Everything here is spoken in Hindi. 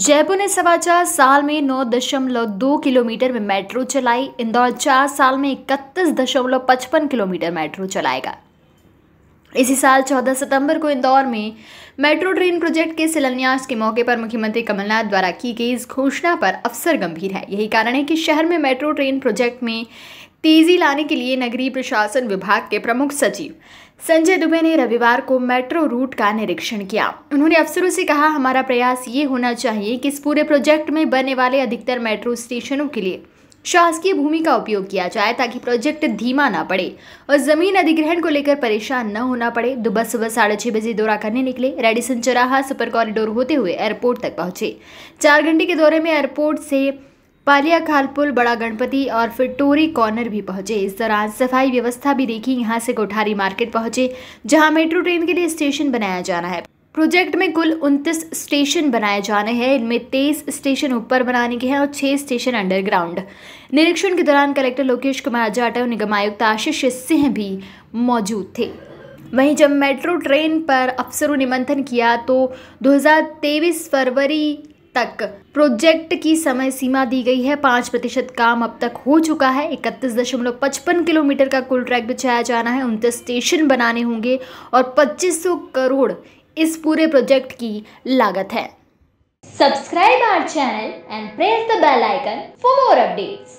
जयपुर ने सवा चार साल में नौ दशमलव दो किलोमीटर में मेट्रो चलाई इंदौर चार साल में इकतीस दशमलव पचपन किलोमीटर मेट्रो चलाएगा इसी साल 14 सितंबर को इंदौर में मेट्रो ट्रेन प्रोजेक्ट के शिलान्यास के मौके पर मुख्यमंत्री कमलनाथ द्वारा की गई इस घोषणा पर अफसर गंभीर है यही कारण है कि शहर में मेट्रो ट्रेन प्रोजेक्ट में तेजी लाने के लिए नगरीय प्रशासन विभाग के प्रमुख सचिव संजय दुबे ने रविवार को मेट्रो रूट का निरीक्षण किया उन्होंने अफसरों से कहा हमारा प्रयास ये होना चाहिए कि इस पूरे प्रोजेक्ट में बनने वाले अधिकतर मेट्रो स्टेशनों के लिए शासकीय भूमि का उपयोग किया जाए ताकि प्रोजेक्ट धीमा ना पड़े और जमीन अधिग्रहण को लेकर परेशान न होना पड़े दुबह सुबह साढ़े छह बजे दौरा करने निकले रेडिसन चौराहा सुपर कॉरिडोर होते हुए एयरपोर्ट तक पहुंचे चार घंटे के दौरे में एयरपोर्ट से पालिया खालपुल बड़ा गणपति और फिर टोरी कॉर्नर भी पहुंचे इस दौरान सफाई व्यवस्था भी देखी यहाँ से कोठारी मार्केट पहुंचे जहाँ मेट्रो ट्रेन के लिए स्टेशन बनाया जाना है प्रोजेक्ट में कुल उनतीस स्टेशन बनाए जाने हैं इनमें तेईस स्टेशन ऊपर बनाने के हैं और छह स्टेशन अंडरग्राउंड निरीक्षण के दौरान कलेक्टर लोकेश कुमार जाटव निगम आयुक्त आशीष सिंह भी मौजूद थे वहीं जब मेट्रो ट्रेन पर अफसरों ने मंथन किया तो 2023 फरवरी तक प्रोजेक्ट की समय सीमा दी गई है पाँच प्रतिशत काम अब तक हो चुका है इकतीस दशमलव पचपन किलोमीटर का कुल ट्रैक बिछाया जाना है उनतीस स्टेशन बनाने होंगे और पच्चीस सौ करोड़ इस पूरे प्रोजेक्ट की लागत है subscribe our channel and press the bell icon for more updates